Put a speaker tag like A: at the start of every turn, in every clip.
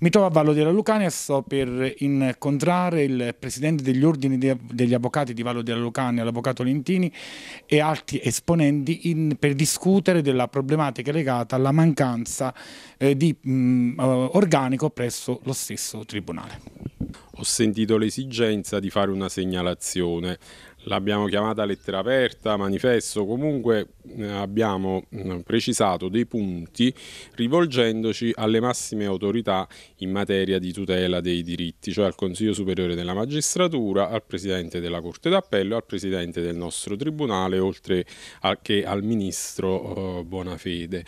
A: Mi trovo a Vallo della Lucania e sto per incontrare il presidente degli ordini degli avvocati di Vallo della Lucania, l'avvocato Lentini, e altri esponenti in, per discutere della problematica legata alla mancanza eh, di mh, mm, eh, organico presso lo stesso tribunale.
B: Ho sentito l'esigenza di fare una segnalazione l'abbiamo chiamata lettera aperta, manifesto, comunque eh, abbiamo mm, precisato dei punti rivolgendoci alle massime autorità in materia di tutela dei diritti, cioè al Consiglio Superiore della Magistratura, al Presidente della Corte d'Appello, al Presidente del nostro Tribunale, oltre che al Ministro oh, Bonafede.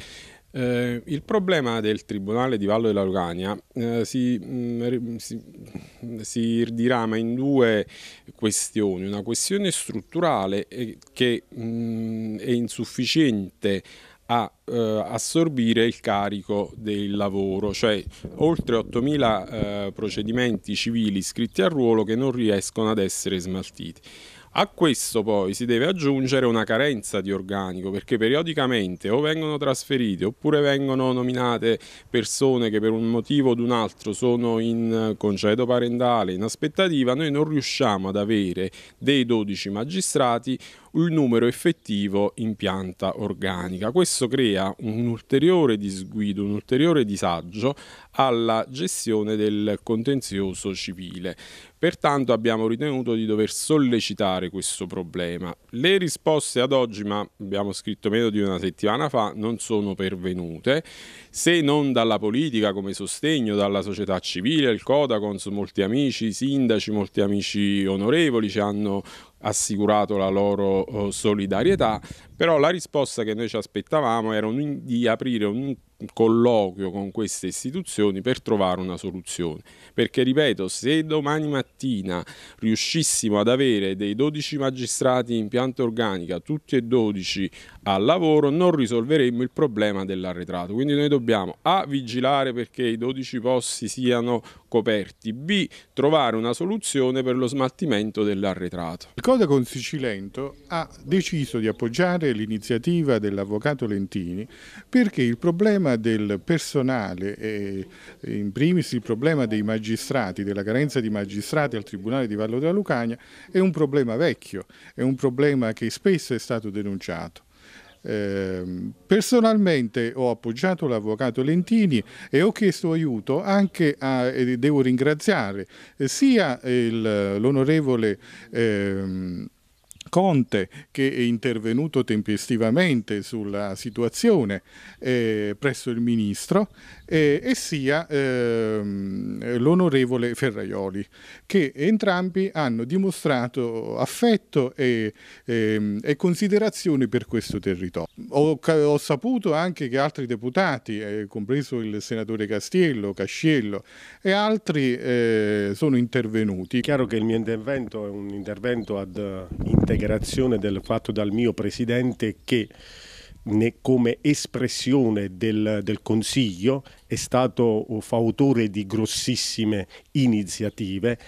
B: Eh, il problema del Tribunale di Vallo della Lucania eh, si, mm, si, si, dirama in due questioni, una questione strutturale eh, che mh, mm, è insufficiente a eh, assorbire il carico del lavoro, cioè oltre 8.000 eh, procedimenti civili iscritti al ruolo che non riescono ad essere smaltiti. A questo poi si deve aggiungere una carenza di organico perché periodicamente o vengono trasferite oppure vengono nominate persone che per un motivo o un altro sono in concedo parentale, in aspettativa, noi non riusciamo ad avere dei 12 magistrati il numero effettivo in pianta organica. Questo crea un ulteriore disguido, un ulteriore disagio alla gestione del contenzioso civile. Pertanto abbiamo ritenuto di dover sollecitare questo problema. Le risposte ad oggi, ma abbiamo scritto meno di una settimana fa, non sono pervenute, se non dalla politica come sostegno, dalla società civile, il Codacons, molti amici, sindaci, molti amici onorevoli ci hanno assicurato la loro oh, solidarietà, però la risposta che noi ci aspettavamo era un, di aprire un colloquio con queste istituzioni per trovare una soluzione. Perché ripeto, se domani mattina riuscissimo ad avere dei 12 magistrati in pianta organica, tutti e 12 al lavoro, non risolveremmo il problema dell'arretrato. Quindi noi dobbiamo A vigilare perché i 12 posti siano coperti, B trovare una soluzione per lo smaltimento dell'arretrato.
C: Il Codagon Sicilento ha deciso di appoggiare l'iniziativa dell'avvocato Lentini perché il problema problema del personale e in primis il problema dei magistrati, della carenza di magistrati al Tribunale di Vallo della Lucania è un problema vecchio, è un problema che spesso è stato denunciato. Eh, personalmente ho appoggiato l'avvocato Lentini e ho chiesto aiuto anche a, e devo ringraziare sia l'onorevole eh, Conte che è intervenuto tempestivamente sulla situazione eh, presso il ministro eh, e sia eh, l'onorevole Ferraioli che entrambi hanno dimostrato affetto e, ehm, e considerazione per questo territorio. Ho, ho, saputo anche che altri deputati, eh, compreso il senatore Castiello, Casciello e altri eh, sono intervenuti.
A: È chiaro che il mio intervento è un intervento ad interno integrazione del fatto dal mio presidente che come espressione del, del, Consiglio è stato fautore di grossissime iniziative,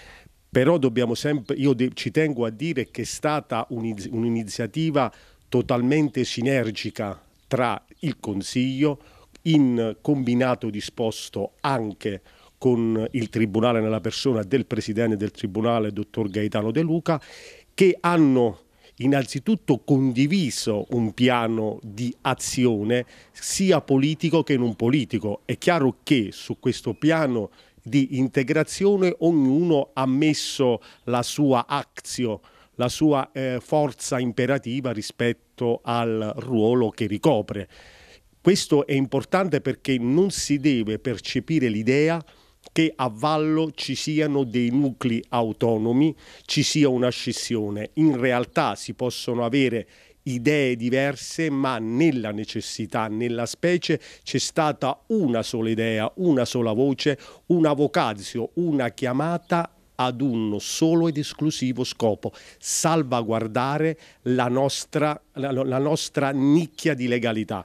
A: però dobbiamo sempre, io ci tengo a dire che è stata un'iniziativa totalmente sinergica tra il Consiglio in combinato disposto anche con il Tribunale nella persona del Presidente del Tribunale, dottor Gaetano De Luca, che hanno innanzitutto condiviso un piano di azione sia politico che non politico. È chiaro che su questo piano di integrazione ognuno ha messo la sua azio, la sua eh, forza imperativa rispetto al ruolo che ricopre. Questo è importante perché non si deve percepire l'idea che a vallo ci siano dei nuclei autonomi, ci sia una scissione. In realtà si possono avere idee diverse, ma nella necessità, nella specie, c'è stata una sola idea, una sola voce, una vocazio, una chiamata ad un solo ed esclusivo scopo, salvaguardare la nostra, la, la nostra nicchia di legalità.